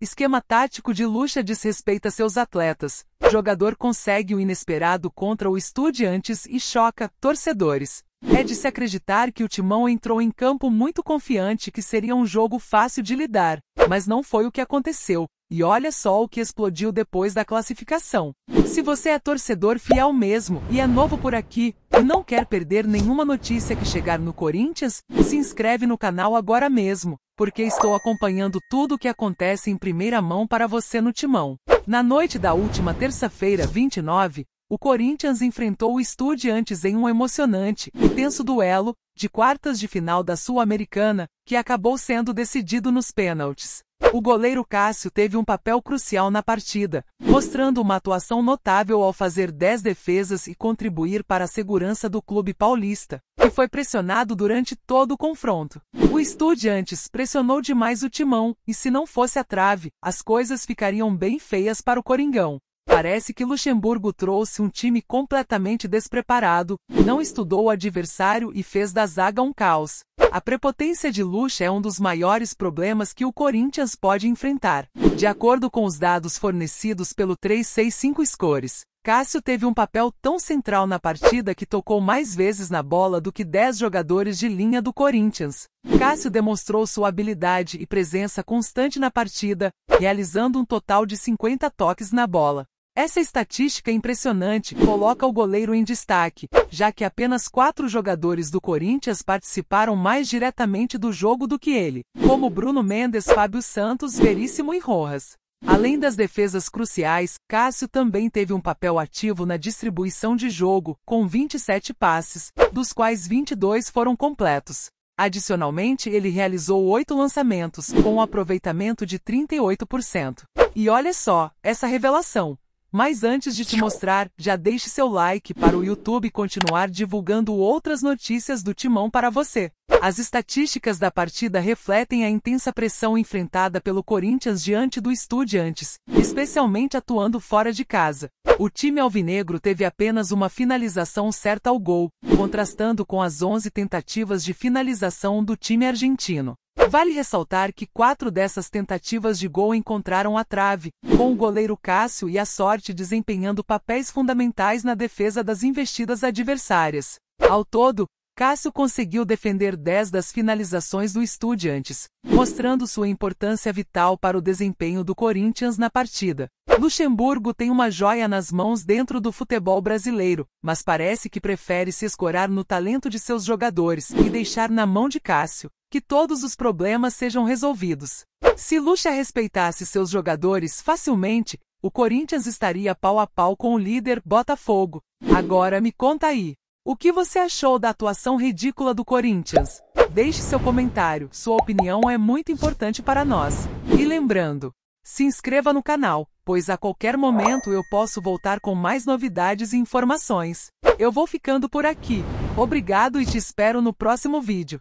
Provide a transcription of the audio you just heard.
Esquema tático de Lucha desrespeita seus atletas. Jogador consegue o inesperado contra o Estudiantes e choca torcedores. É de se acreditar que o Timão entrou em campo muito confiante que seria um jogo fácil de lidar, mas não foi o que aconteceu. E olha só o que explodiu depois da classificação. Se você é torcedor fiel mesmo e é novo por aqui e não quer perder nenhuma notícia que chegar no Corinthians, se inscreve no canal agora mesmo, porque estou acompanhando tudo o que acontece em primeira mão para você no timão. Na noite da última terça-feira, 29, o Corinthians enfrentou o Estudiantes em um emocionante e tenso duelo de quartas de final da Sul-Americana, que acabou sendo decidido nos pênaltis. O goleiro Cássio teve um papel crucial na partida, mostrando uma atuação notável ao fazer 10 defesas e contribuir para a segurança do clube paulista, que foi pressionado durante todo o confronto. O Estudiantes pressionou demais o timão, e se não fosse a trave, as coisas ficariam bem feias para o Coringão. Parece que Luxemburgo trouxe um time completamente despreparado, não estudou o adversário e fez da zaga um caos. A prepotência de Lux é um dos maiores problemas que o Corinthians pode enfrentar. De acordo com os dados fornecidos pelo 365 Scores, Cássio teve um papel tão central na partida que tocou mais vezes na bola do que 10 jogadores de linha do Corinthians. Cássio demonstrou sua habilidade e presença constante na partida, realizando um total de 50 toques na bola. Essa estatística é impressionante coloca o goleiro em destaque, já que apenas quatro jogadores do Corinthians participaram mais diretamente do jogo do que ele, como Bruno Mendes, Fábio Santos, Veríssimo e Rojas. Além das defesas cruciais, Cássio também teve um papel ativo na distribuição de jogo, com 27 passes, dos quais 22 foram completos. Adicionalmente, ele realizou oito lançamentos, com um aproveitamento de 38%. E olha só, essa revelação! Mas antes de te mostrar, já deixe seu like para o YouTube continuar divulgando outras notícias do Timão para você. As estatísticas da partida refletem a intensa pressão enfrentada pelo Corinthians diante do Estudiantes, especialmente atuando fora de casa. O time alvinegro teve apenas uma finalização certa ao gol, contrastando com as 11 tentativas de finalização do time argentino. Vale ressaltar que quatro dessas tentativas de gol encontraram a trave, com o goleiro Cássio e a sorte desempenhando papéis fundamentais na defesa das investidas adversárias. Ao todo, Cássio conseguiu defender 10 das finalizações do Estudiantes, mostrando sua importância vital para o desempenho do Corinthians na partida. Luxemburgo tem uma joia nas mãos dentro do futebol brasileiro, mas parece que prefere se escorar no talento de seus jogadores e deixar na mão de Cássio que todos os problemas sejam resolvidos. Se Lucha respeitasse seus jogadores facilmente, o Corinthians estaria pau a pau com o líder Botafogo. Agora me conta aí. O que você achou da atuação ridícula do Corinthians? Deixe seu comentário, sua opinião é muito importante para nós. E lembrando, se inscreva no canal, pois a qualquer momento eu posso voltar com mais novidades e informações. Eu vou ficando por aqui. Obrigado e te espero no próximo vídeo.